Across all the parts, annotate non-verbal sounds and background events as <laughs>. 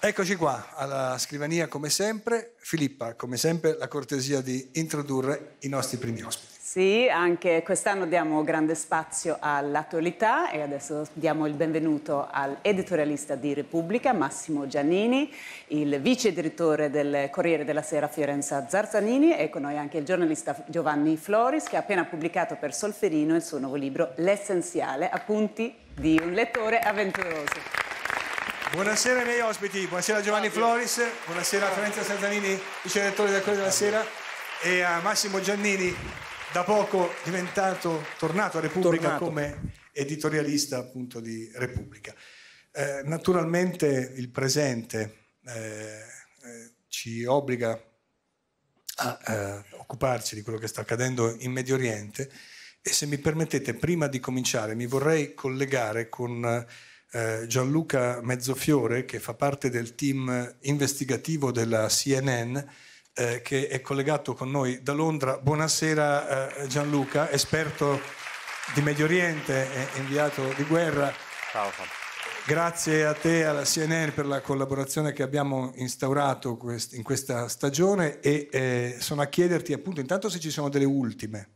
Eccoci qua, alla scrivania come sempre. Filippa, come sempre, la cortesia di introdurre i nostri primi ospiti. Sì, anche quest'anno diamo grande spazio all'attualità e adesso diamo il benvenuto all'editorialista di Repubblica, Massimo Giannini, il vice direttore del Corriere della Sera Fiorenza Zarzanini e con noi anche il giornalista Giovanni Floris che ha appena pubblicato per Solferino il suo nuovo libro L'essenziale, appunti di un lettore avventuroso. Buonasera ai miei ospiti, buonasera a Giovanni Floris, buonasera a Fiorenza Sanzanini, vice direttore del Corriere della Sera e a Massimo Giannini, da poco diventato, tornato a Repubblica tornato. come editorialista appunto di Repubblica. Eh, naturalmente il presente eh, eh ci obbliga a eh, occuparci di quello che sta accadendo in Medio Oriente e se mi permettete, prima di cominciare, mi vorrei collegare con eh, Gianluca Mezzofiore, che fa parte del team investigativo della CNN, eh, che è collegato con noi da Londra. Buonasera eh, Gianluca, esperto di Medio Oriente e inviato di guerra. Ciao. Grazie a te e alla CNN per la collaborazione che abbiamo instaurato in questa stagione e eh, sono a chiederti appunto intanto se ci sono delle ultime.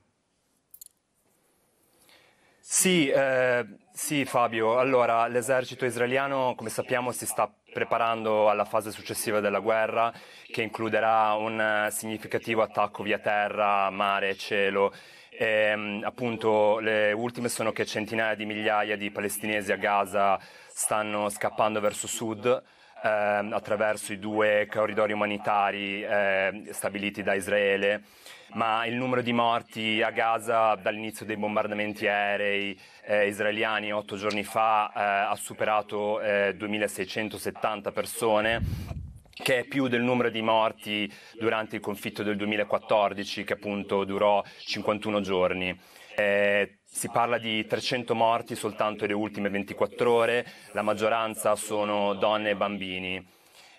Sì, eh, sì, Fabio, allora l'esercito israeliano come sappiamo si sta preparando alla fase successiva della guerra che includerà un significativo attacco via terra, mare, e cielo. E, ehm, appunto le ultime sono che centinaia di migliaia di palestinesi a Gaza stanno scappando verso sud eh, attraverso i due corridori umanitari eh, stabiliti da Israele ma il numero di morti a Gaza dall'inizio dei bombardamenti aerei eh, israeliani otto giorni fa eh, ha superato eh, 2670 persone che è più del numero di morti durante il conflitto del 2014 che appunto durò 51 giorni. Eh, si parla di 300 morti soltanto nelle ultime 24 ore, la maggioranza sono donne e bambini.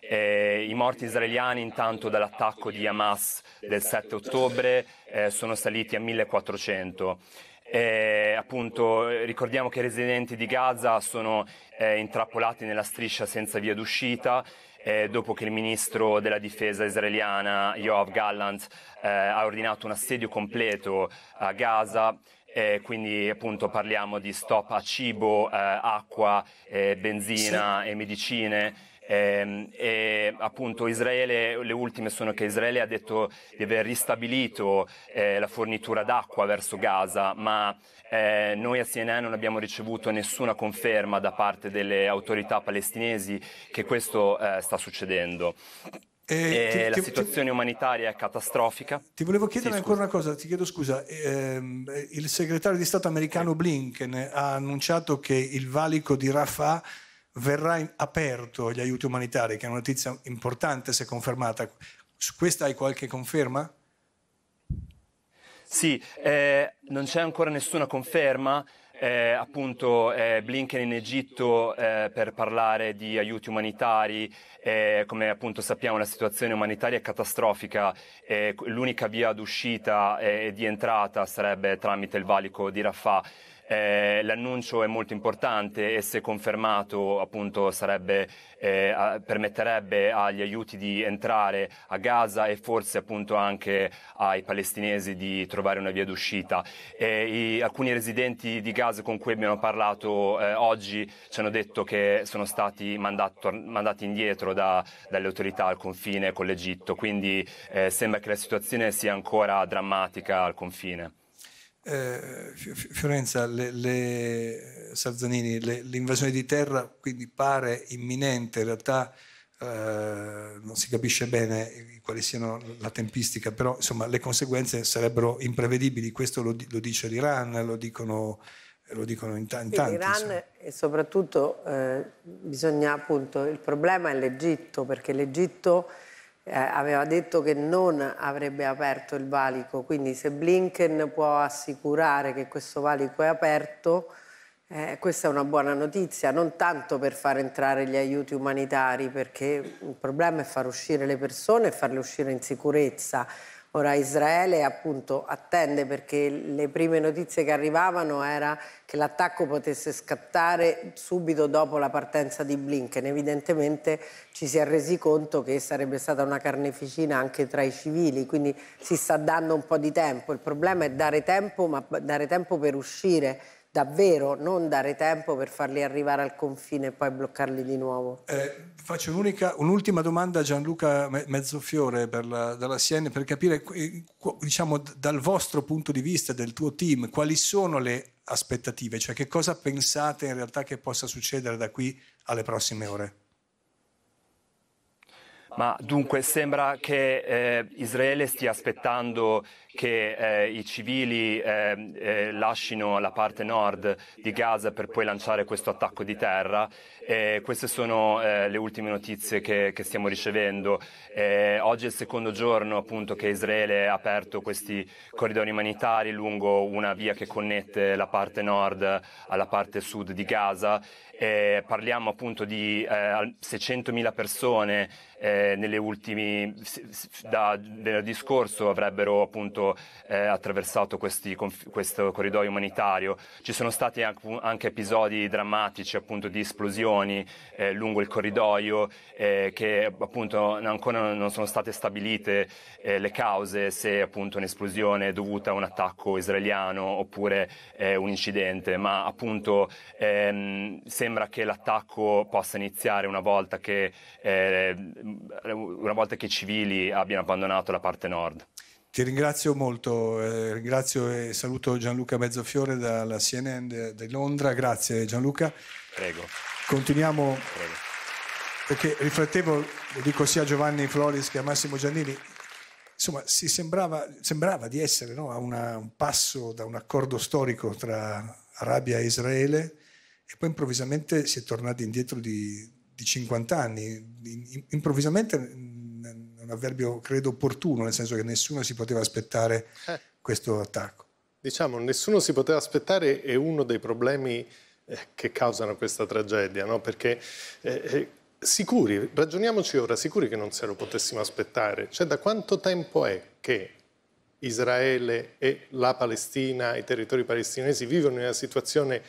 Eh, I morti israeliani intanto dall'attacco di Hamas del 7 ottobre eh, sono saliti a 1400. Eh, appunto, ricordiamo che i residenti di Gaza sono eh, intrappolati nella striscia senza via d'uscita. Eh, dopo che il ministro della difesa israeliana Yoav Gallant eh, ha ordinato un assedio completo a Gaza. Eh, quindi appunto parliamo di stop a cibo, eh, acqua, eh, benzina sì. e medicine e, ehm, e appunto Israele, le ultime sono che Israele ha detto di aver ristabilito eh, la fornitura d'acqua verso Gaza, ma eh, noi a CNN non abbiamo ricevuto nessuna conferma da parte delle autorità palestinesi che questo eh, sta succedendo. Eh, e ti, la ti, situazione ti, umanitaria è catastrofica. Ti volevo chiedere sì, ancora una cosa, ti chiedo scusa. Ehm, il segretario di Stato americano Blinken ha annunciato che il valico di Rafah verrà aperto agli aiuti umanitari, che è una notizia importante se confermata. Su questa hai qualche conferma? Sì, eh, non c'è ancora nessuna conferma. Eh, appunto eh, Blinken in Egitto eh, per parlare di aiuti umanitari, eh, come appunto sappiamo la situazione umanitaria è catastrofica, eh, l'unica via d'uscita eh, e di entrata sarebbe tramite il valico di Rafah. Eh, l'annuncio è molto importante e se confermato appunto sarebbe, eh, permetterebbe agli aiuti di entrare a Gaza e forse appunto anche ai palestinesi di trovare una via d'uscita. Eh, i, alcuni residenti di Gaza con cui abbiamo parlato eh, oggi ci hanno detto che sono stati mandato, mandati indietro da, dalle autorità al confine con l'Egitto, quindi eh, sembra che la situazione sia ancora drammatica al confine. Eh, Fiorenza, le, le, Salzanini, le, l'invasione di terra quindi pare imminente, in realtà eh, non si capisce bene quali siano la tempistica, però insomma, le conseguenze sarebbero imprevedibili, questo lo, lo dice l'Iran, lo dicono, lo dicono in, t- in tanti. L'Iran insomma. e soprattutto eh, bisogna appunto, il problema è l'Egitto, perché l'Egitto eh, aveva detto che non avrebbe aperto il valico, quindi se Blinken può assicurare che questo valico è aperto, eh, questa è una buona notizia, non tanto per far entrare gli aiuti umanitari, perché il problema è far uscire le persone e farle uscire in sicurezza. Ora Israele appunto attende perché le prime notizie che arrivavano era che l'attacco potesse scattare subito dopo la partenza di Blinken. Evidentemente ci si è resi conto che sarebbe stata una carneficina anche tra i civili, quindi si sta dando un po' di tempo. Il problema è dare tempo, ma dare tempo per uscire davvero, non dare tempo per farli arrivare al confine e poi bloccarli di nuovo. Eh, faccio un'ultima domanda a Gianluca Mezzofiore per la, dalla Siena per capire, eh, diciamo, dal vostro punto di vista, del tuo team, quali sono le aspettative, cioè che cosa pensate in realtà che possa succedere da qui alle prossime ore? Ma dunque sembra che eh, Israele stia aspettando che eh, i civili eh, eh lasciano la parte nord di Gaza per poi lanciare questo attacco di terra. E queste sono eh, le ultime notizie che, che stiamo ricevendo. E oggi è il secondo giorno appunto, che Israele ha aperto questi corridoi umanitari lungo una via che connette la parte nord alla parte sud di Gaza eh, parliamo appunto di eh, 600.000 persone eh, nelle ultime, da venerdì scorso avrebbero appunto eh, attraversato questi, questo corridoio umanitario. Ci sono stati anche episodi drammatici appunto di esplosioni eh, lungo il corridoio eh, che appunto ancora non sono state stabilite le cause se appunto un'esplosione è dovuta a un attacco israeliano oppure un incidente, ma appunto ehm, sembra sembra che l'attacco possa iniziare una volta che, eh, una volta che i civili abbiano abbandonato la parte nord. Ti ringrazio molto, eh, ringrazio e saluto Gianluca Mezzofiore dalla CNN di de- Londra, grazie Gianluca. Prego. Continuiamo, Prego. perché riflettevo, lo dico sia a Giovanni Floris che a Massimo Giannini, insomma si sembrava, sembrava di essere no, a una, un passo da un accordo storico tra Arabia e Israele e poi improvvisamente si è tornati indietro di, di 50 anni. Improvvisamente è un avverbio credo opportuno, nel senso che nessuno si poteva aspettare eh. questo attacco. Diciamo, nessuno si poteva aspettare è uno dei problemi eh, che causano questa tragedia, no? perché eh, eh, sicuri, ragioniamoci ora, sicuri che non se lo potessimo aspettare, cioè da quanto tempo è che Israele e la Palestina, i territori palestinesi vivono in una situazione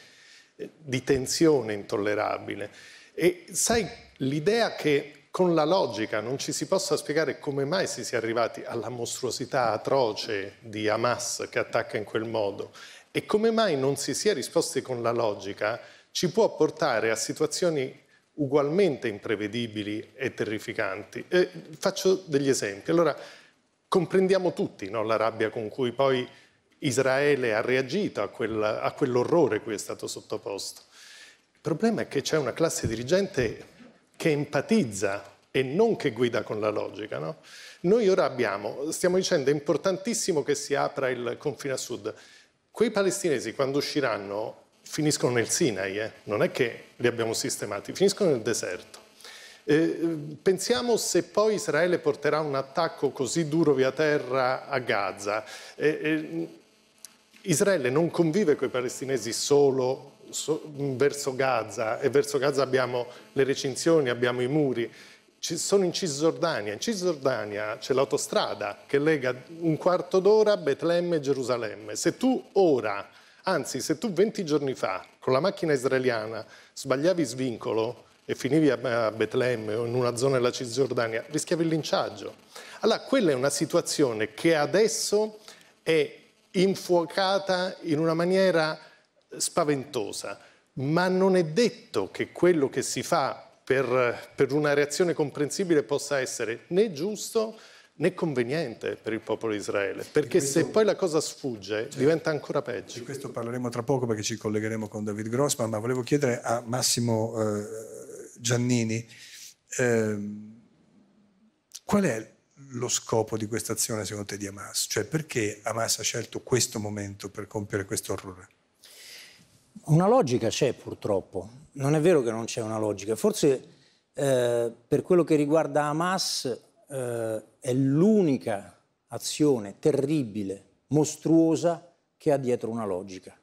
di tensione intollerabile. E sai, l'idea che con la logica non ci si possa spiegare come mai si sia arrivati alla mostruosità atroce di Hamas che attacca in quel modo e come mai non si sia risposti con la logica ci può portare a situazioni ugualmente imprevedibili e terrificanti. E faccio degli esempi. Allora, comprendiamo tutti no, la rabbia con cui poi Israele ha reagito a, quel, a quell'orrore cui è stato sottoposto. Il problema è che c'è una classe dirigente che empatizza e non che guida con la logica. No? Noi ora abbiamo, stiamo dicendo, è importantissimo che si apra il confine a sud. Quei palestinesi quando usciranno finiscono nel Sinai, eh? non è che li abbiamo sistemati, finiscono nel deserto. Eh, pensiamo se poi Israele porterà un attacco così duro via terra a Gaza. Eh, eh Israele non convive con i palestinesi solo verso Gaza e verso Gaza abbiamo le recinzioni, abbiamo i muri. Ci sono in Cisgiordania, in Cisgiordania c'è l'autostrada che lega un quarto d'ora Betlemme e Gerusalemme. Se tu ora, anzi se tu 20 giorni fa con la macchina israeliana sbagliavi svincolo e finivi a Betlemme o in una zona della Cisgiordania, rischiavi il linciaggio. Allora quella è una situazione che adesso è infuocata in una maniera spaventosa, ma non è detto che quello che si fa per, per una reazione comprensibile possa essere né giusto né conveniente per il popolo di Israele, perché questo, se poi la cosa sfugge certo, diventa ancora peggio. Di questo parleremo tra poco perché ci collegheremo con David Grossman, ma volevo chiedere a Massimo eh, Giannini eh, qual è lo scopo di questa azione secondo te di Hamas? Cioè perché Hamas ha scelto questo momento per compiere questo orrore? Una logica c'è purtroppo, non è vero che non c'è una logica, forse eh, per quello che riguarda Hamas eh, è l'unica azione terribile, mostruosa che ha dietro una logica.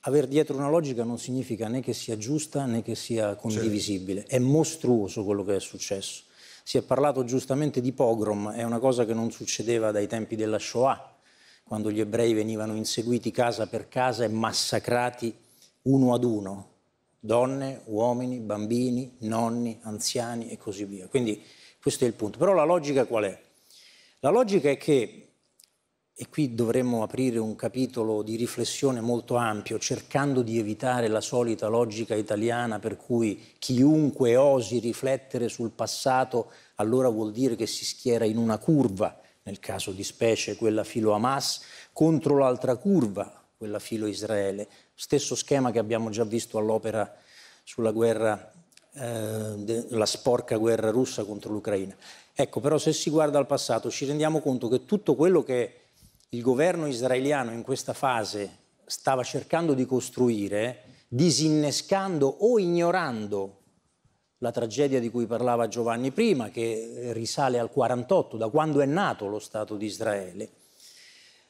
Aver dietro una logica non significa né che sia giusta né che sia condivisibile, certo. è mostruoso quello che è successo si è parlato giustamente di pogrom, è una cosa che non succedeva dai tempi della Shoah, quando gli ebrei venivano inseguiti casa per casa e massacrati uno ad uno, donne, uomini, bambini, nonni, anziani e così via. Quindi questo è il punto. Però la logica qual è? La logica è che e qui dovremmo aprire un capitolo di riflessione molto ampio, cercando di evitare la solita logica italiana per cui chiunque osi riflettere sul passato allora vuol dire che si schiera in una curva, nel caso di specie quella filo Hamas, contro l'altra curva, quella filo Israele. Stesso schema che abbiamo già visto all'opera sulla guerra, eh, la sporca guerra russa contro l'Ucraina. Ecco, però se si guarda al passato ci rendiamo conto che tutto quello che È il governo israeliano in questa fase stava cercando di costruire, disinnescando o ignorando la tragedia di cui parlava Giovanni prima, che risale al 48, da quando è nato lo Stato di Israele,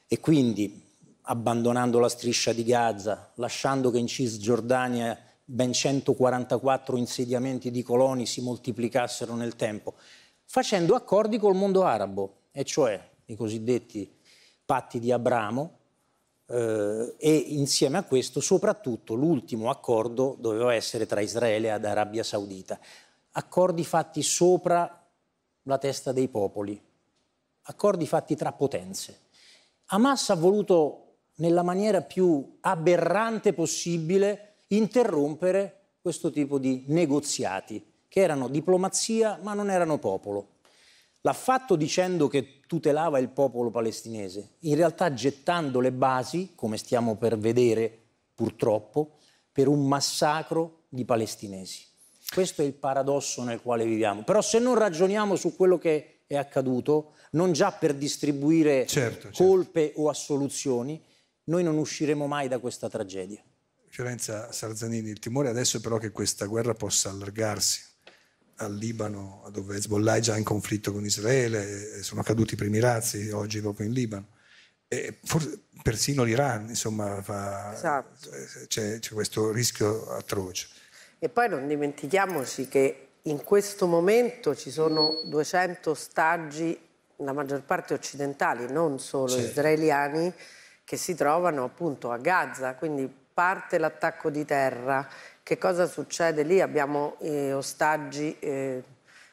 e quindi abbandonando la striscia di Gaza, lasciando che in Cisgiordania ben 144 insediamenti di coloni si moltiplicassero nel tempo, facendo accordi col mondo arabo, e cioè i cosiddetti patti di Abramo eh, e insieme a questo soprattutto l'ultimo accordo doveva essere tra Israele ed Arabia Saudita. Accordi fatti sopra la testa dei popoli, accordi fatti tra potenze. Hamas ha voluto nella maniera più aberrante possibile interrompere questo tipo di negoziati, che erano diplomazia ma non erano popolo. L'ha fatto dicendo che tutelava il popolo palestinese, in realtà gettando le basi, come stiamo per vedere purtroppo, per un massacro di palestinesi. Questo è il paradosso nel quale viviamo. Però se non ragioniamo su quello che è accaduto, non già per distribuire certo, certo. colpe certo. o assoluzioni, noi non usciremo mai da questa tragedia. Fiorenza Sarzanini, il timore adesso è però che questa guerra possa allargarsi, al Libano, dove Hezbollah è già in conflitto con Israele, sono caduti i primi razzi oggi proprio in Libano. E forse, persino l'Iran, insomma, fa, esatto. Eh, c'è, c'è questo rischio atroce. E poi non dimentichiamoci che in questo momento ci sono 200 ostaggi, la maggior parte occidentali, non solo certo. israeliani, che si trovano appunto a Gaza, quindi parte l'attacco di terra che cosa succede lì? Abbiamo eh, ostaggi eh,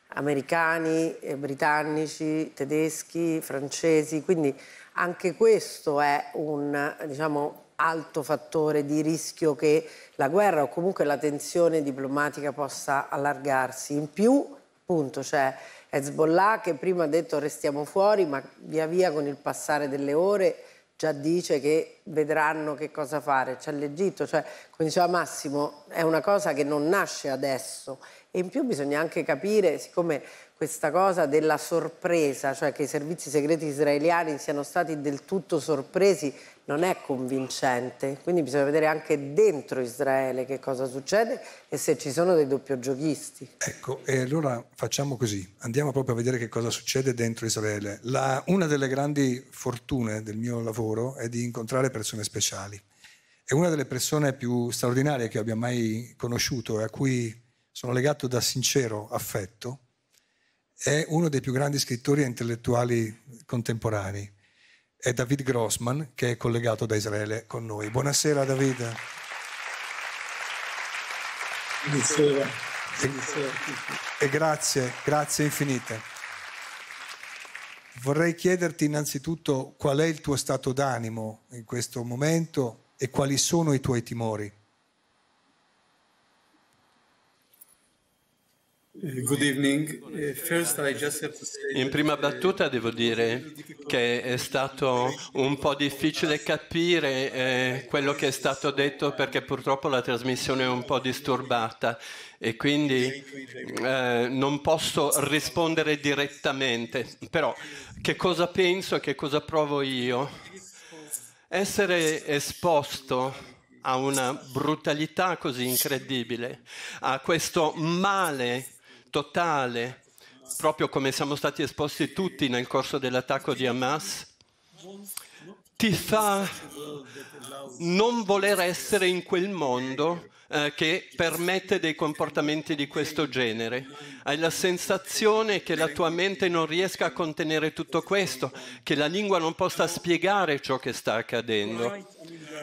americani, eh, britannici, tedeschi, francesi, quindi anche questo è un diciamo, alto fattore di rischio che la guerra o comunque la tensione diplomatica possa allargarsi. In più, appunto, c'è Hezbollah che prima ha detto restiamo fuori, ma via via con il passare delle ore già dice che vedranno che cosa fare, c'è l'Egitto, cioè come diceva Massimo è una cosa che non nasce adesso e in più bisogna anche capire, siccome questa cosa della sorpresa, cioè che i servizi segreti israeliani siano stati del tutto sorpresi, non è convincente. Quindi bisogna vedere anche dentro Israele che cosa succede e se ci sono dei doppiogiochisti. Ecco, e allora facciamo così, andiamo proprio a vedere che cosa succede dentro Israele. La, una delle grandi fortune del mio lavoro è di incontrare persone speciali. È una delle persone più straordinarie che abbia mai conosciuto e a cui sono legato da sincero affetto è uno dei più grandi scrittori e intellettuali contemporanei. È David Grossman che è collegato da Israele con noi. Buonasera David. Buonasera. E, e grazie, grazie infinite. Vorrei chiederti innanzitutto qual è il tuo stato d'animo in questo momento e quali sono i tuoi timori. Eh, eh, In prima eh, battuta devo dire che è stato un po' difficile capire eh, quello che è stato detto perché purtroppo la trasmissione è un po' disturbata e quindi eh, non posso rispondere direttamente. Però che cosa penso e che cosa provo io? Essere esposto a una brutalità così incredibile, a questo male totale, proprio come siamo stati esposti tutti nel corso dell'attacco di Hamas, ti fa non voler essere in quel mondo eh, che permette dei comportamenti di questo genere. Hai la sensazione che la tua mente non riesca a contenere tutto questo, che la lingua non possa spiegare ciò che sta accadendo.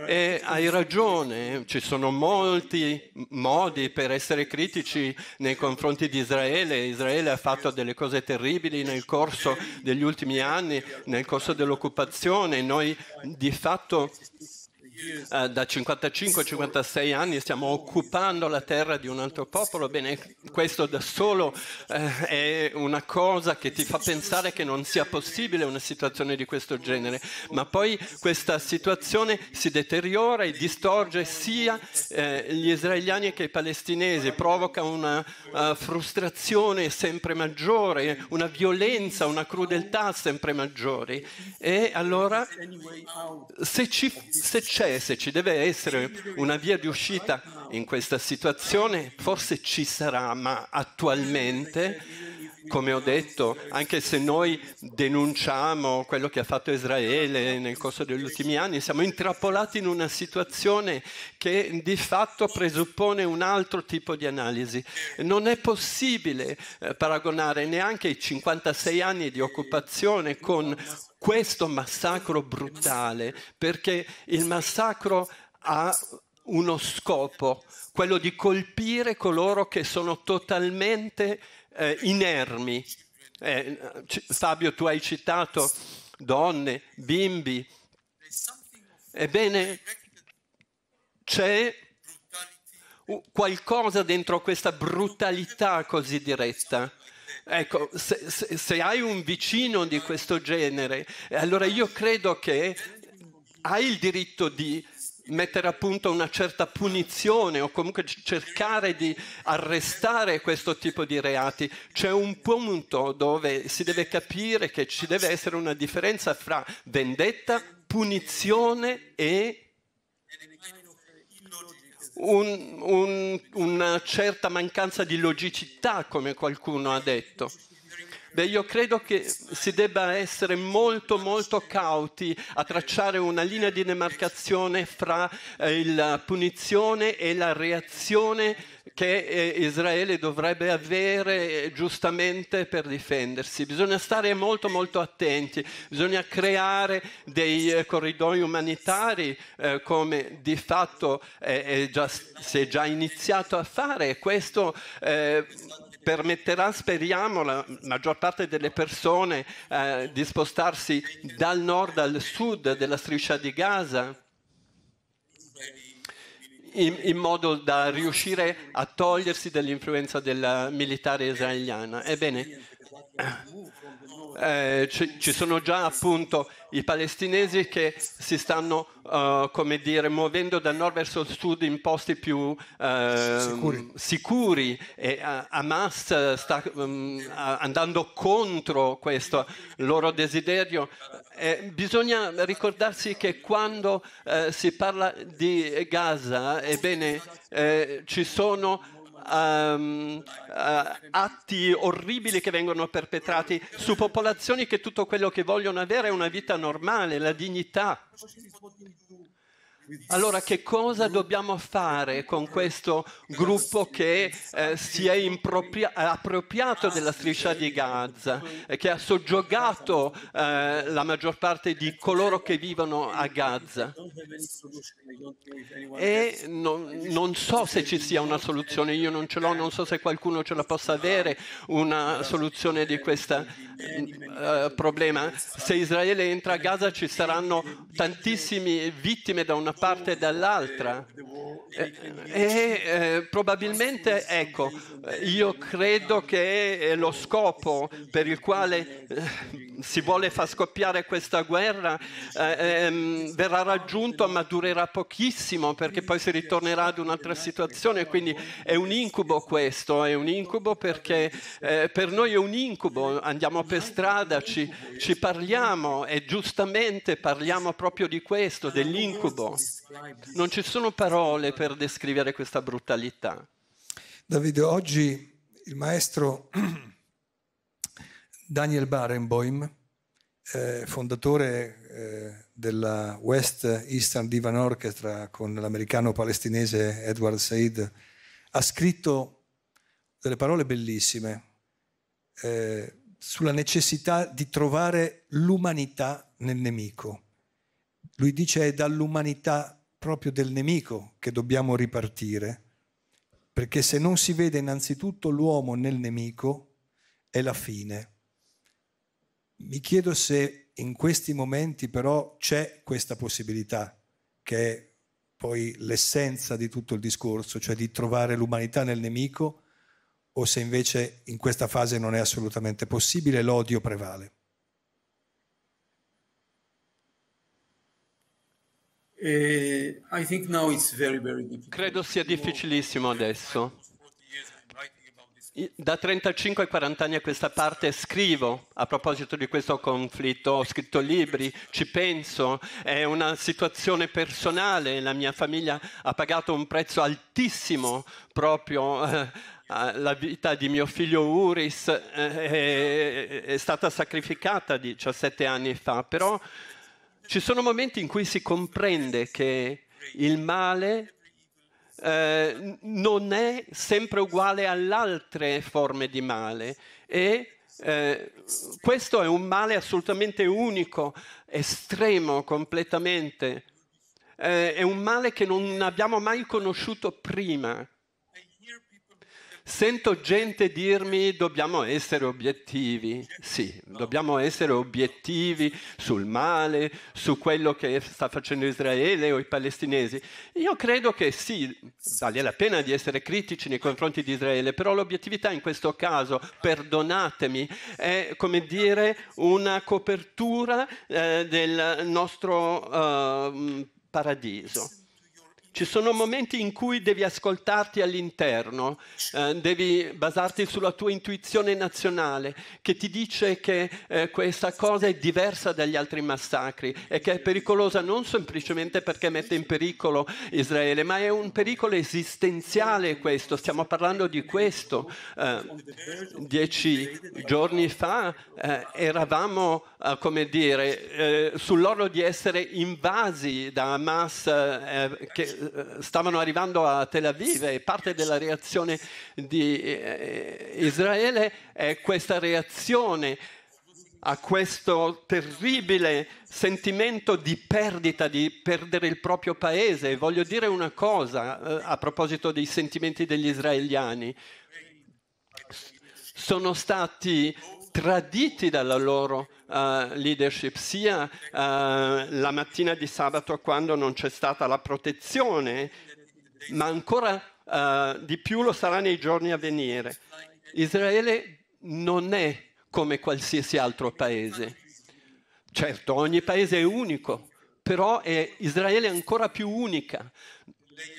E hai ragione, ci sono molti modi per essere critici nei confronti di Israele. Israele ha fatto delle cose terribili nel corso degli ultimi anni, nel corso dell'occupazione. Noi di fatto eh, da 55 a 56 anni stiamo occupando la terra di un altro popolo, bene, questo da solo eh, è una cosa che ti fa pensare che non sia possibile una situazione di questo genere, ma poi questa situazione si deteriora e distorge sia eh, gli israeliani che i palestinesi, provoca una uh, frustrazione sempre maggiore, una violenza, una crudeltà sempre maggiore. E allora se, ci, se c'è paese, ci deve essere una via di uscita in questa situazione, forse ci sarà, ma attualmente come ho detto, anche se noi denunciamo quello che ha fatto Israele nel corso degli ultimi anni, siamo intrappolati in una situazione che di fatto presuppone un altro tipo di analisi. Non è possibile eh, paragonare neanche i 56 anni di occupazione con questo massacro brutale, perché il massacro ha uno scopo, quello di colpire coloro che sono totalmente eh, inermi. Eh, Fabio, tu hai citato donne, bimbi. Ebbene, c'è qualcosa dentro questa brutalità così diretta. Ecco, se, se, se, hai un vicino di questo genere, allora io credo che hai il diritto di mettere a punto una certa punizione o comunque cercare di arrestare questo tipo di reati. C'è un punto dove si deve capire che ci deve essere una differenza fra vendetta, punizione e un, un, una certa mancanza di logicità, come qualcuno ha detto. Beh, io credo che si debba essere molto molto cauti a tracciare una linea di demarcazione fra eh, la punizione e la reazione che eh, Israele dovrebbe avere eh, giustamente per difendersi. Bisogna stare molto molto attenti, bisogna creare dei eh, corridoi umanitari eh, come di fatto eh, è già, si è già iniziato a fare e questo permetterà, speriamo, la maggior parte delle persone eh, di spostarsi dal nord al sud della striscia di Gaza in, in modo da riuscire a togliersi dall'influenza della militare israeliana. Ebbene, eh, ci, ci, sono già appunto i palestinesi che si stanno, uh, come dire, muovendo dal nord verso il sud in posti più uh, sicuri. sicuri. e uh, Hamas sta um, andando contro questo loro desiderio. Eh, bisogna ricordarsi che quando eh, si parla di Gaza, ebbene, eh, ci sono um, uh, atti orribili che vengono perpetrati su popolazioni che tutto quello che vogliono avere è una vita normale, la dignità. Allora che cosa dobbiamo fare con questo gruppo che eh, si è impropria- appropriato della striscia di Gaza, che ha soggiogato eh, la maggior parte di coloro che vivono a Gaza? E non, non so se ci sia una soluzione, io non ce l'ho, non so se qualcuno ce la possa avere, una soluzione di questo eh, problema. Se Israele entra a Gaza ci saranno tantissime vittime da una parte dall'altra. E, eh, e eh, eh, probabilmente, ecco, io credo che lo scopo per il quale si vuole far scoppiare questa guerra ehm, verrà raggiunto ma durerà pochissimo perché poi si ritornerà ad un'altra situazione, quindi è un incubo questo, è un incubo perché eh, per noi è un incubo, andiamo per strada, ci, ci parliamo e giustamente parliamo proprio di questo, dell'incubo. Non ci sono parole per descrivere questa brutalità. Davide, oggi il maestro <clears throat> Daniel Barenboim, eh, fondatore eh, della West Eastern Divan Orchestra con l'americano palestinese Edward Said, ha scritto delle parole bellissime eh, sulla necessità di trovare l'umanità nel nemico. Lui dice è dall'umanità proprio del nemico che dobbiamo ripartire, perché se non si vede innanzitutto l'uomo nel nemico, è la fine. Mi chiedo se in questi momenti però c'è questa possibilità, che è poi l'essenza di tutto il discorso, cioè di trovare l'umanità nel nemico, o se invece in questa fase non è assolutamente possibile, l'odio prevale. Eh, Credo sia difficilissimo adesso. Da 35 ai 40 anni a questa parte scrivo a proposito di questo conflitto, ho scritto libri, ci penso, è una situazione personale, la mia famiglia ha pagato un prezzo altissimo proprio eh, la vita di mio figlio Uris, eh, è, è stata sacrificata 17 anni fa, però ci sono momenti in cui si comprende che il male eh, non è sempre uguale alle altre forme di male e eh, questo è un male assolutamente unico, estremo completamente. Eh, è un male che non abbiamo mai conosciuto prima. Sento gente dirmi dobbiamo essere obiettivi, sì, dobbiamo essere obiettivi sul male, su quello che sta facendo Israele o i palestinesi. Io credo che sì, vale la pena di essere critici nei confronti di Israele, però l'obiettività in questo caso, perdonatemi, è come dire una copertura eh, del nostro eh, paradiso. Ci sono momenti in cui devi ascoltarti all'interno, eh, devi basarti sulla tua intuizione nazionale che ti dice che eh, questa cosa è diversa dagli altri massacri e che è pericolosa non semplicemente perché mette in pericolo Israele, ma è un pericolo esistenziale questo, stiamo parlando di questo. Eh, dieci giorni fa eh, eravamo, eh, come dire, eh, sull'orlo di essere invasi da Hamas che eh, stavano arrivando a Tel Aviv e parte della reazione di eh, Israele è questa reazione a questo terribile sentimento di perdita, di perdere il proprio paese. Voglio dire una cosa eh, a proposito dei sentimenti degli israeliani. Sono stati traditi dalla loro uh, leadership, sia uh, la mattina di sabato quando non c'è stata la protezione, ma ancora uh, di più lo sarà nei giorni a venire. Israele non è come qualsiasi altro paese. Certo, ogni paese è unico, però è Israele è ancora più unica,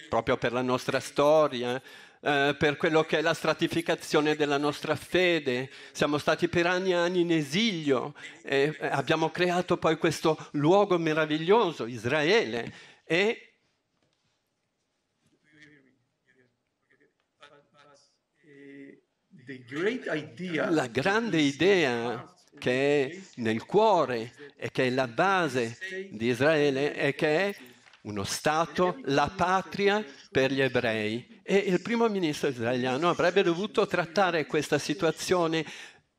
proprio per la nostra storia, eh, per quello che è la stratificazione della nostra fede. Siamo stati per anni e anni in esilio e eh, abbiamo creato poi questo luogo meraviglioso, Israele. E la grande idea che è nel cuore e che è la base di Israele è che è uno Stato, la patria per gli ebrei. E il primo ministro israeliano avrebbe dovuto trattare questa situazione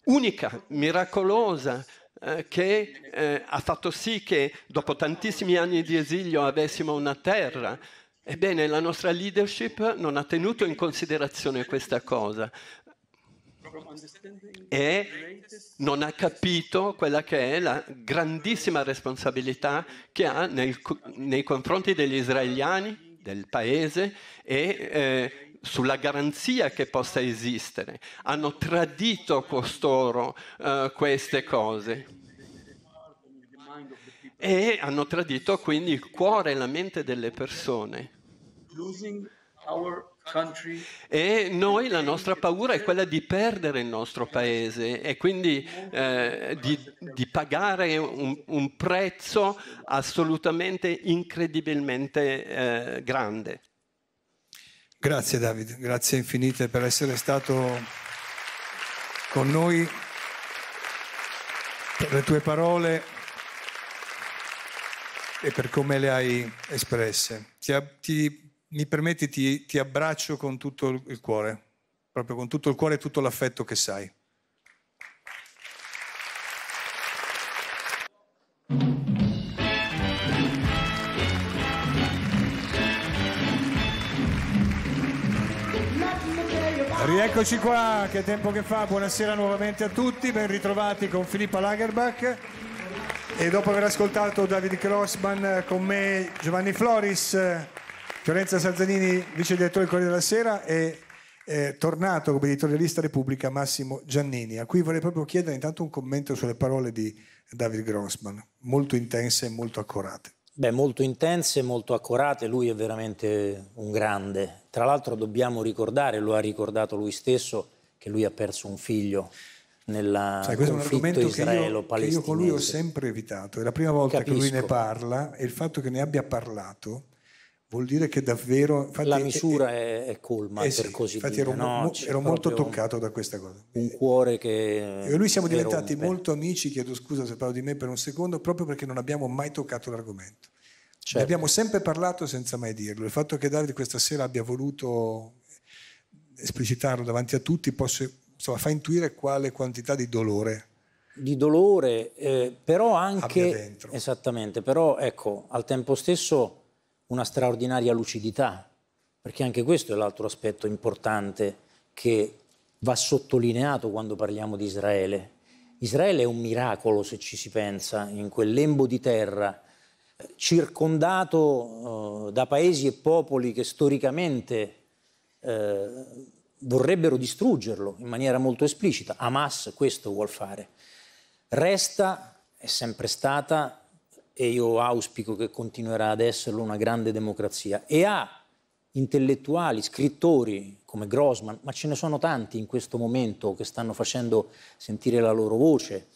unica, miracolosa, eh, che eh, ha fatto sì che dopo tantissimi anni di esilio avessimo una terra. Ebbene, la nostra leadership non ha tenuto in considerazione questa cosa e non ha capito quella che è la grandissima responsabilità che ha nel, nei confronti degli israeliani del paese e eh, sulla garanzia che possa esistere. Hanno tradito costoro eh, queste cose e hanno tradito quindi il cuore e la mente delle persone. Losing our e noi la nostra paura è quella di perdere il nostro paese e quindi eh, di, di, pagare un, un, prezzo assolutamente incredibilmente eh, grande. Grazie Davide, grazie infinite per essere stato con noi, per le tue parole e per come le hai espresse. ti, ti mi permetti, ti, ti abbraccio con tutto il cuore, proprio con tutto il cuore e tutto l'affetto che sai. Rieccoci qua, che tempo che fa, buonasera nuovamente a tutti, ben ritrovati con Filippa Lagerbach e dopo aver ascoltato Davide Crossman eh, con me Giovanni Floris eh, Fiorenza Salzanini, vice direttore del Corriere della Sera e è eh, tornato come editorialista Repubblica Massimo Giannini, a cui vorrei proprio chiedere intanto un commento sulle parole di David Grossman, molto intense e molto accorate. Beh, molto intense e molto accorate, lui è veramente un grande. Tra l'altro dobbiamo ricordare, lo ha ricordato lui stesso, che lui ha perso un figlio nella cioè, questo è un argomento israelo che io, che io con lui ho sempre evitato, è la prima volta Capisco. che lui ne parla e il fatto che ne abbia parlato vuol dire che davvero... Infatti, la misura è, è colma, eh sì, per così infatti dire. Infatti ero, no? ero molto toccato da questa cosa. Un cuore che... E lui siamo diventati rompe. molto amici, chiedo scusa se parlo di me per un secondo, proprio perché non abbiamo mai toccato l'argomento. Certo. Ne abbiamo sempre parlato senza mai dirlo. Il fatto che Davide questa sera abbia voluto esplicitarlo davanti a tutti posso, insomma, fa intuire quale quantità di dolore di dolore, eh, però anche esattamente, però ecco, al tempo stesso una straordinaria lucidità, perché anche questo è l'altro aspetto importante che va sottolineato quando parliamo di Israele. Israele è un miracolo se ci si pensa, in quel lembo di terra circondato eh, da paesi e popoli che storicamente eh, vorrebbero distruggerlo in maniera molto esplicita. Hamas questo vuol fare. Resta, è sempre stata e io auspico che continuerà ad esserlo una grande democrazia, e ha intellettuali, scrittori come Grossman, ma ce ne sono tanti in questo momento che stanno facendo sentire la loro voce,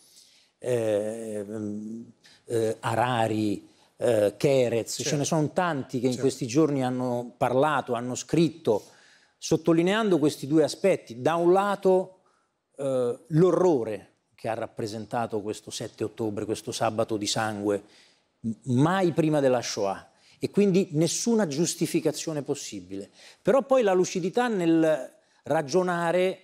eh, mm, eh, Arari, eh, Kerez, certo. ce ne certo. sono tanti che in certo. questi giorni hanno parlato, hanno scritto, sottolineando questi due aspetti. Da un lato eh, l'orrore che ha rappresentato questo 7 ottobre, questo sabato di sangue, mai prima della Shoah e quindi nessuna giustificazione possibile. Però poi la lucidità nel ragionare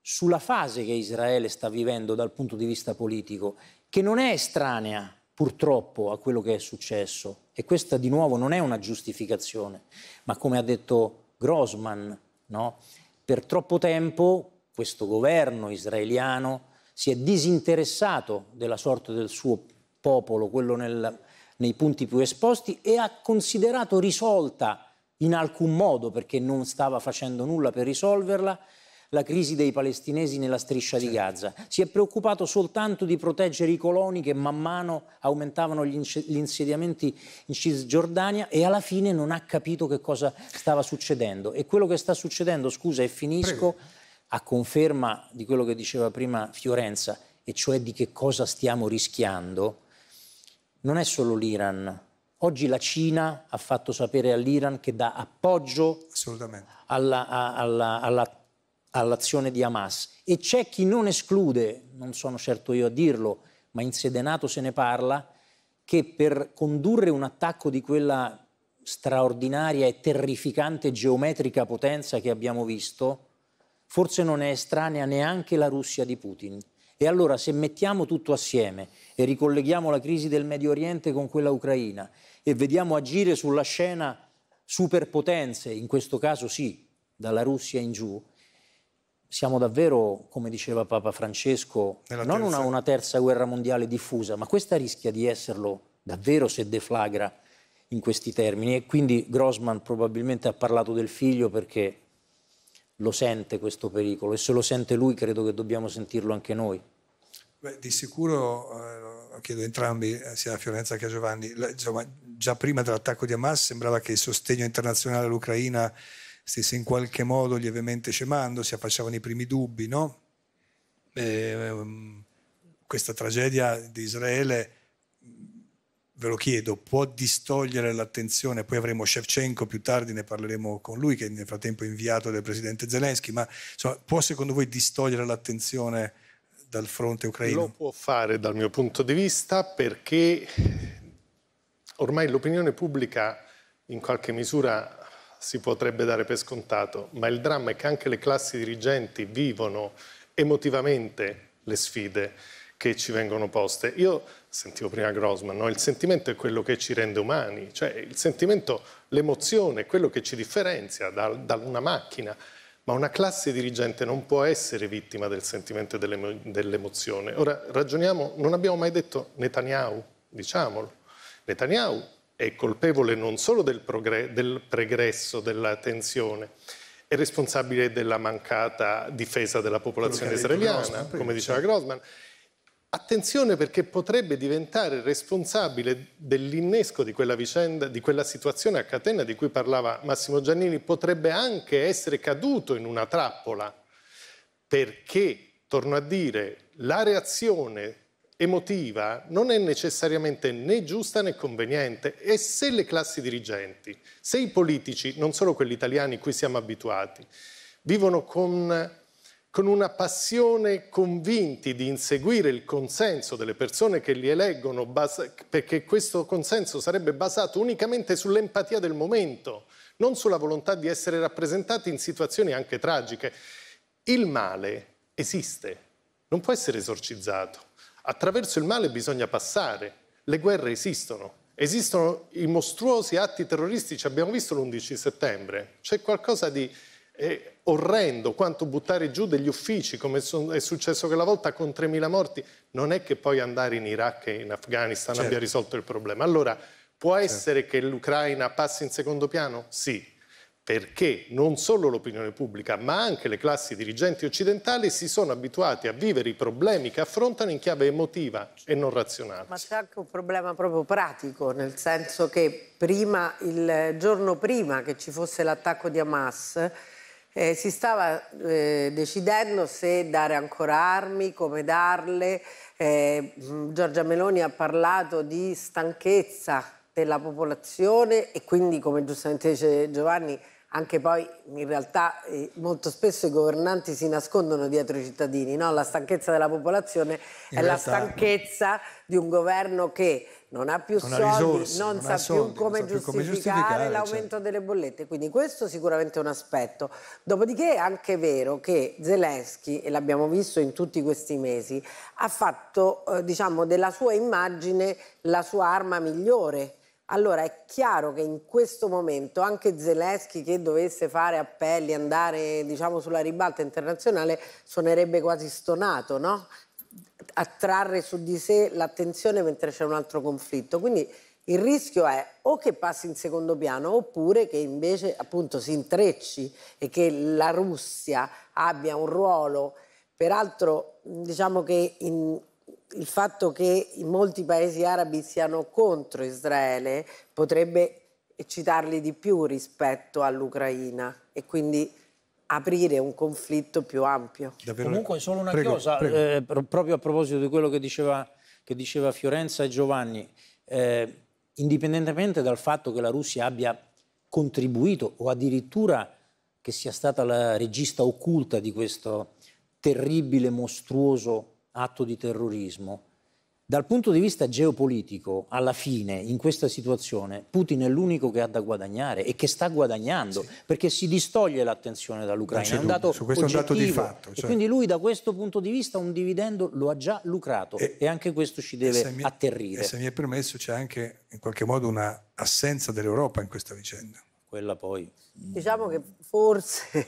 sulla fase che Israele sta vivendo dal punto di vista politico, che non è estranea purtroppo a quello che è successo. E questa di nuovo non è una giustificazione, ma come ha detto Grossman, no? per troppo tempo questo governo israeliano si è disinteressato della sorte del suo popolo, quello nel, nei punti più esposti e ha considerato risolta in alcun modo, perché non stava facendo nulla per risolverla, la crisi dei palestinesi nella striscia certo. di Gaza. Si è preoccupato soltanto di proteggere i coloni che man mano aumentavano gli, gli, insediamenti in Cisgiordania e alla fine non ha capito che cosa stava succedendo. E quello che sta succedendo, scusa e finisco, Prego. a conferma di quello che diceva prima Fiorenza, e cioè di che cosa stiamo rischiando, non è solo l'Iran. Oggi la Cina ha fatto sapere all'Iran che dà appoggio alla, alla, alla, all'azione di Hamas. E c'è chi non esclude, non sono certo io a dirlo, ma in sede NATO se ne parla, che per condurre un attacco di quella straordinaria e terrificante geometrica potenza che abbiamo visto, forse non è estranea neanche la Russia di Putin. E allora se mettiamo tutto assieme e ricolleghiamo la crisi del Medio Oriente con quella ucraina e vediamo agire sulla scena superpotenze, in questo caso sì, dalla Russia in giù, siamo davvero, come diceva Papa Francesco, Nella non terza... Una, una terza guerra mondiale diffusa, ma questa rischia di esserlo davvero se deflagra in questi termini. E quindi Grossman probabilmente ha parlato del figlio perché lo sente questo pericolo e se lo sente lui credo che dobbiamo sentirlo anche noi. Beh, di sicuro, eh, chiedo a entrambi, eh, sia a Fiorenza che a Giovanni, insomma, già prima dell'attacco di Hamas sembrava che il sostegno internazionale all'Ucraina stesse in qualche modo lievemente scemando, si affacciavano i primi dubbi, no? Eh, questa tragedia di Israele, ve lo chiedo, può distogliere l'attenzione, poi avremo Shevchenko, più tardi ne parleremo con lui, che nel frattempo è inviato del presidente Zelensky, ma insomma, può secondo voi distogliere l'attenzione? dal fronte ucraino? Lo può fare dal mio punto di vista perché ormai l'opinione pubblica in qualche misura si potrebbe dare per scontato, ma il dramma è che anche le classi dirigenti vivono emotivamente le sfide che ci vengono poste. Io sentivo prima Grossman, no? il sentimento è quello che ci rende umani, cioè il sentimento, l'emozione è quello che ci differenzia da, da una macchina ma una classe dirigente non può essere vittima del sentimento e dell'emozione. Ora ragioniamo, non abbiamo mai detto Netanyahu, diciamolo. Netanyahu è colpevole non solo del, del pregresso, della tensione, è responsabile della mancata difesa della popolazione israeliana, come diceva Grossman, Attenzione perché potrebbe diventare responsabile dell'innesco di quella vicenda, di quella situazione a catena di cui parlava Massimo Giannini, potrebbe anche essere caduto in una trappola, perché, torno a dire, la reazione emotiva non è necessariamente né giusta né conveniente e se le classi dirigenti, se i politici, non solo quelli italiani cui siamo abituati, vivono con con una passione convinti di inseguire il consenso delle persone che li eleggono, perché questo consenso sarebbe basato unicamente sull'empatia del momento, non sulla volontà di essere rappresentati in situazioni anche tragiche. Il male esiste, non può essere esorcizzato. Attraverso il male bisogna passare. Le guerre esistono, esistono i mostruosi atti terroristici, abbiamo visto l'11 settembre, c'è qualcosa di è orrendo quanto buttare giù degli uffici, come è successo quella volta con 3.000 morti, non è che poi andare in Iraq e in Afghanistan certo. abbia risolto il problema. Allora, può certo. essere certo. che l'Ucraina passi in secondo piano? Sì perché non solo l'opinione pubblica, ma anche le classi dirigenti occidentali si sono abituati a vivere i problemi che affrontano in chiave emotiva e non razionale. Ma c'è anche un problema proprio pratico, nel senso che prima, il giorno prima che ci fosse l'attacco di Hamas, eh, si stava eh, decidendo se dare ancora armi, come darle. Eh, mm, Giorgia Meloni ha parlato di stanchezza della popolazione e quindi, come giustamente dice Giovanni, anche poi in realtà eh, molto spesso i governanti si nascondono dietro i cittadini. No? La stanchezza della popolazione in è realtà... la stanchezza di un governo che non ha più non soldi, risorse, non, non, sa, soldi, più non sa, più come giustificare certo. l'aumento cioè. delle bollette. Quindi questo sicuramente è un aspetto. Dopodiché è anche vero che Zelensky, e l'abbiamo visto in tutti questi mesi, ha fatto eh, diciamo, della sua immagine la sua arma migliore allora è chiaro che in questo momento anche Zelensky che dovesse fare appelli, andare diciamo, sulla ribalta internazionale, suonerebbe quasi stonato, no? attrarre su di sé l'attenzione mentre c'è un altro conflitto. Quindi il rischio è o che passi in secondo piano oppure che invece appunto si intrecci e che la Russia abbia un ruolo. Peraltro diciamo che in, il fatto che molti paesi arabi siano contro Israele potrebbe eccitarli di più rispetto all'Ucraina e quindi aprire un conflitto più ampio. Davvero... Comunque solo una prego, cosa, prego. Eh, proprio a proposito di quello che diceva, che diceva Fiorenza e Giovanni, eh, indipendentemente dal fatto che la Russia abbia contribuito o addirittura che sia stata la regista occulta di questo terribile, mostruoso atto di terrorismo, dal punto di vista geopolitico, alla fine, in questa situazione, Putin è l'unico che ha da guadagnare e che sta guadagnando, sì. perché si distoglie l'attenzione dall'Ucraina. È un dato Su questo è un dato di fatto. Cioè... quindi lui da questo punto di vista un dividendo lo ha già lucrato e, e anche questo ci deve mi, atterrire. E se mi è permesso c'è anche in qualche modo una assenza dell'Europa in questa vicenda. Quella poi. Diciamo che forse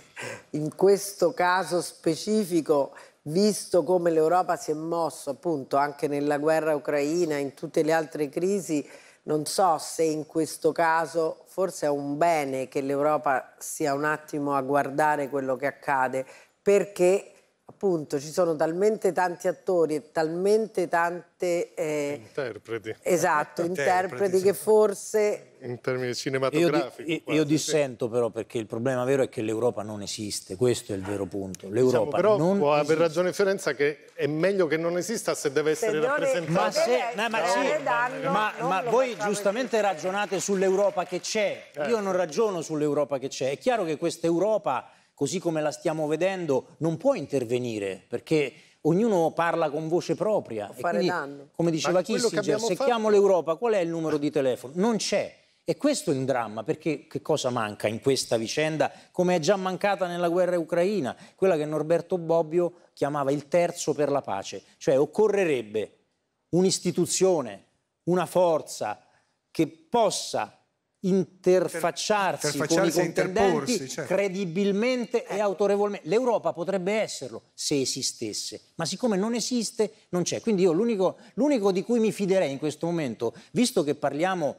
in questo caso specifico visto come l'Europa si è mossa appunto anche nella guerra ucraina, in tutte le altre crisi, non so se in questo caso forse è un bene che l'Europa sia un attimo a guardare quello che accade, perché appunto ci sono talmente tanti attori e talmente tante... Eh, interpreti. Esatto, <laughs> interpreti, interpreti che forse... In termini cinematografici. Io, io, io, dissento però perché il problema vero è che l'Europa non esiste, questo è il vero punto. Diciamo L'Europa diciamo, non può esiste. aver ragione Ferenza che è meglio che non esista se deve essere Signore, rappresentata. Ma, se, no, ma, sì, ma, ma voi giustamente vedere. ragionate sull'Europa che c'è, eh. io non certo. ragiono sull'Europa che c'è. È chiaro che questa Europa così come la stiamo vedendo, non può intervenire perché ognuno parla con voce propria. O fare quindi, danno. Come diceva Kissinger, se fatto... chiamo l'Europa qual è il numero di telefono? Non c'è. E questo è un dramma, perché che cosa manca in questa vicenda, come è già mancata nella guerra ucraina, quella che Norberto Bobbio chiamava il terzo per la pace. Cioè occorrerebbe un'istituzione, una forza che possa interfacciarsi, interfacciarsi con i contendenti certo. credibilmente e autorevolmente. L'Europa potrebbe esserlo se esistesse, ma siccome non esiste, non c'è. Quindi io l'unico, l'unico di cui mi fiderei in questo momento, visto che parliamo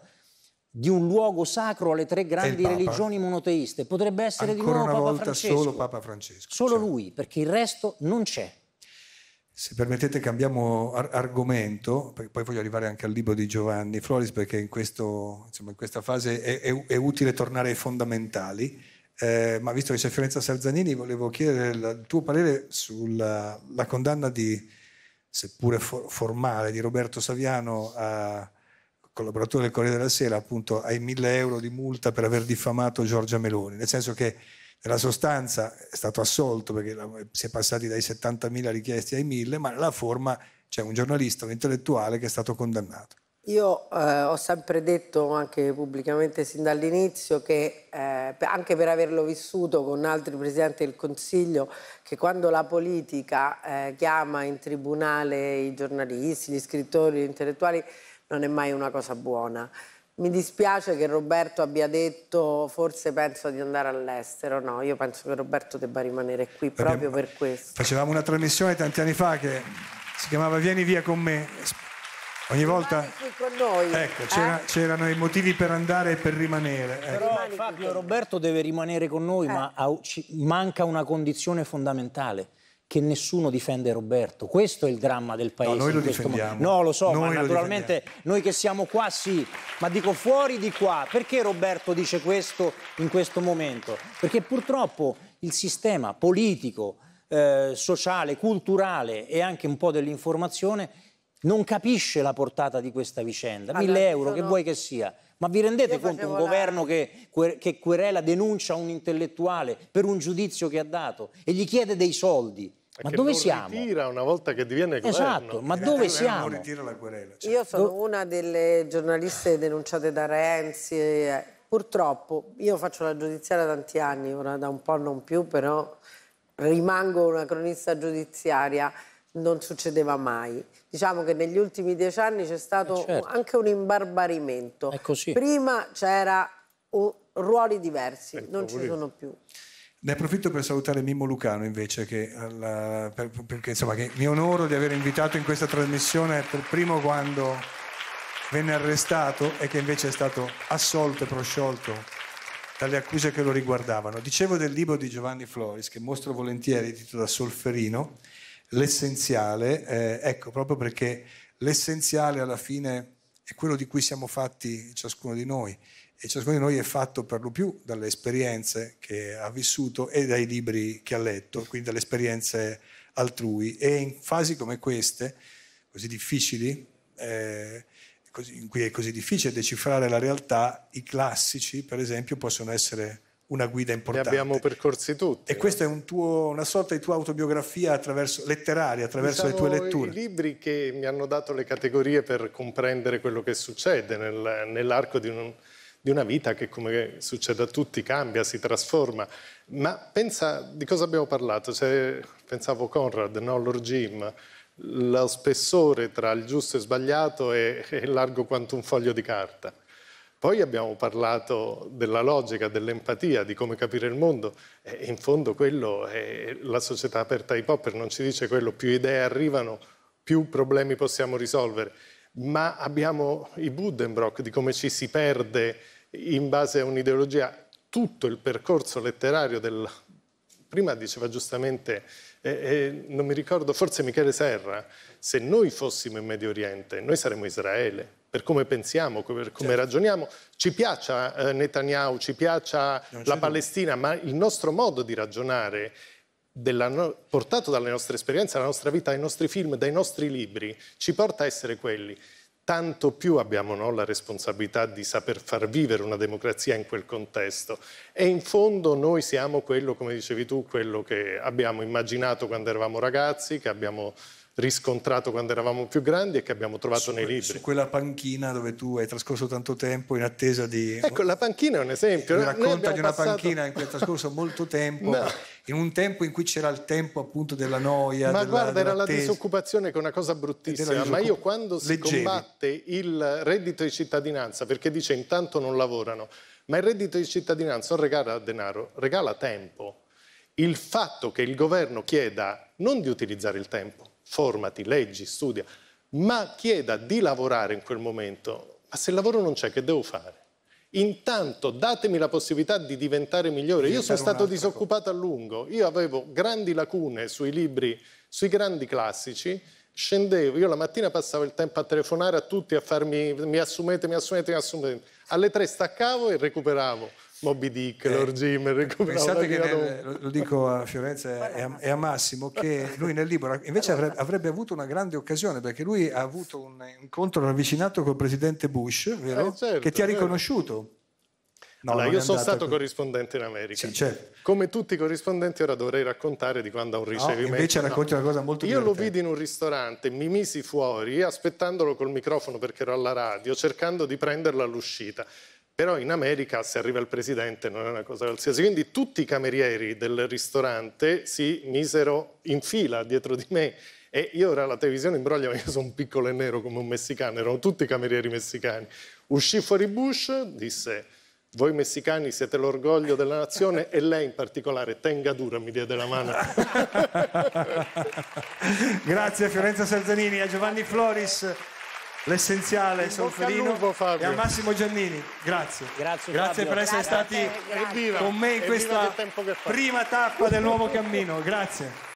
di un luogo sacro alle tre grandi religioni monoteiste, potrebbe essere Ancora di nuovo Papa Francesco. Solo Papa Francesco. Solo cioè. lui, perché il resto non c'è. Se permettete cambiamo ar- argomento, perché poi voglio arrivare anche al libro di Giovanni Floris perché in, questo, insomma, in questa fase è, è, è, utile tornare ai fondamentali, eh, ma visto che c'è Fiorenza Salzanini volevo chiedere il tuo parere sulla condanna di, seppure for- formale, di Roberto Saviano, a, collaboratore del Corriere della Sera, appunto ai 1000 euro di multa per aver diffamato Giorgia Meloni, nel senso che nella sostanza è stato assolto perché si è passati dai 70.000 richiesti ai 1.000, ma nella forma c'è cioè un giornalista, un intellettuale che è stato condannato. Io eh, ho sempre detto, anche pubblicamente sin dall'inizio, che eh, anche per averlo vissuto con altri presidenti del Consiglio, che quando la politica eh, chiama in tribunale i giornalisti, gli scrittori, gli intellettuali, non è mai una cosa buona. Mi dispiace che Roberto abbia detto forse penso di andare all'estero, no, io penso che Roberto debba rimanere qui proprio Vabbè, per questo. Facevamo una trasmissione tanti anni fa che si chiamava Vieni via con me. Ogni volta Con noi, ecco, eh? c'erano i motivi per andare e per rimanere. Ecco. Però Fabio Roberto deve rimanere con noi, eh. ma manca una condizione fondamentale che nessuno difende Roberto. Questo è il dramma del paese. No, noi lo difendiamo. No, lo so, noi ma naturalmente noi che siamo qua sì, ma dico fuori di qua. Perché Roberto dice questo in questo momento? Perché purtroppo il sistema politico, eh, sociale, culturale e anche un po' dell'informazione non capisce la portata di questa vicenda. Ah, Mille allora, euro, sono... che vuoi che sia. Ma vi rendete Io conto un la... governo che, che querela, denuncia un intellettuale per un giudizio che ha dato e gli chiede dei soldi? ma dove siamo? Ritira una volta che diviene esatto, esatto governo. ma dove siamo? Non ritira la querela. Cioè. Io sono una delle giornaliste denunciate da Renzi. Eh, purtroppo, io faccio la giudiziaria da tanti anni, ora da un po' non più, però rimango una cronista giudiziaria, non succedeva mai. Diciamo che negli ultimi dieci anni c'è stato eh certo. anche un imbarbarimento. Prima c'era ruoli diversi, ecco, non ci pure. sono più. Ne approfitto per salutare Mimmo Lucano invece, che alla, per, perché insomma, che mi onoro di aver invitato in questa trasmissione per primo quando venne arrestato e che invece è stato assolto e prosciolto dalle accuse che lo riguardavano. Dicevo del libro di Giovanni Floris, che mostro volentieri, edito da Solferino, l'essenziale, eh, ecco proprio perché l'essenziale alla fine è quello di cui siamo fatti ciascuno di noi e ciascuno di noi è fatto per lo più dalle esperienze che ha vissuto e dai libri che ha letto, quindi dalle esperienze altrui. E in fasi come queste, così difficili, eh, così, in cui è così difficile decifrare la realtà, i classici, per esempio, possono essere una guida importante. Li abbiamo percorsi tutti. E questa eh. è un tuo, una sorta di tua autobiografia attraverso, letteraria, attraverso le tue diciamo, letture. I libri che mi hanno dato le categorie per comprendere quello che succede nel, nell'arco di un di una vita che, come succede a tutti, cambia, si trasforma. Ma pensa di cosa abbiamo parlato? Cioè, pensavo Conrad, no? Lord Jim, lo spessore tra il giusto e sbagliato è, è largo quanto un foglio di carta. Poi abbiamo parlato della logica, dell'empatia, di come capire il mondo e in fondo quello è la società aperta ai popper, non ci dice quello, più idee arrivano, più problemi possiamo risolvere ma abbiamo i Buddenbrock di come ci si perde in base a un'ideologia. Tutto il percorso letterario del... Prima diceva giustamente, eh, eh, non mi ricordo, forse Michele Serra, se noi fossimo in Medio Oriente, noi saremmo Israele, per come pensiamo, per come certo. ragioniamo. Ci piaccia eh, Netanyahu, ci piaccia la Palestina, ma il nostro modo di ragionare della, portato dalle nostre esperienze, dalla nostra vita, dai nostri film, dai nostri libri, ci porta a essere quelli. Tanto più abbiamo no, la responsabilità di saper far vivere una democrazia in quel contesto. E in fondo noi siamo quello, come dicevi tu, quello che abbiamo immaginato quando eravamo ragazzi, che abbiamo riscontrato quando eravamo più grandi e che abbiamo trovato su, nei libri. Su quella panchina dove tu hai trascorso tanto tempo in attesa di... Ecco, la panchina è un esempio. Mi racconta di una passato... panchina in cui hai trascorso molto tempo, <laughs> no. in un tempo in cui c'era il tempo appunto della noia. Ma della, guarda, era la disoccupazione che è una cosa bruttissima, ma io quando si Leggevi. combatte il reddito di cittadinanza, perché dice intanto non lavorano, ma il reddito di cittadinanza non regala denaro, regala tempo. Il fatto che il governo chieda non di utilizzare il tempo, formati, leggi, studia, ma chieda di lavorare in quel momento, ma se il lavoro non c'è, che devo fare? Intanto datemi la possibilità di diventare migliore. io sono stato disoccupato cosa. a lungo, io avevo grandi lacune sui libri, sui grandi classici, scendevo, io la mattina passavo il tempo a telefonare a tutti, a farmi mi assumete, mi assumete, mi assumete. Alle tre staccavo e recuperavo. Moby Dick, eh, Lord Jimmer. Pensate che, nel, lo dico a Fiorenza e eh, a, e a, Massimo, che lui nel libro invece avrebbe, avrebbe, avuto una grande occasione perché lui ha avuto un incontro ravvicinato col presidente Bush, vero? Eh, certo, che ti ha certo. riconosciuto. No, allora, io sono stato così. corrispondente in America. Sì, certo. Come tutti i corrispondenti, ora dovrei raccontare di quando ha un ricevimento. No, invece racconti no. una cosa molto Io divertente. lo vidi in un ristorante, mi misi fuori aspettandolo col microfono perché ero alla radio, cercando di prenderlo all'uscita. Però in America se arriva il presidente non è una cosa qualsiasi, quindi tutti i camerieri del ristorante si misero in fila dietro di me e io ora la televisione in broglia, ma io sono piccolo e nero come un messicano, erano tutti camerieri messicani. Uscì fuori Bush, disse voi messicani siete l'orgoglio della nazione e lei in particolare tenga dura mi diede la mano <laughs> grazie a Fiorenza Salzanini a Giovanni Floris l'essenziale Solferino e a Massimo Giannini. Grazie. Grazie, grazie per essere grazie stati te, con me in questa prima tappa del nuovo cammino. Grazie.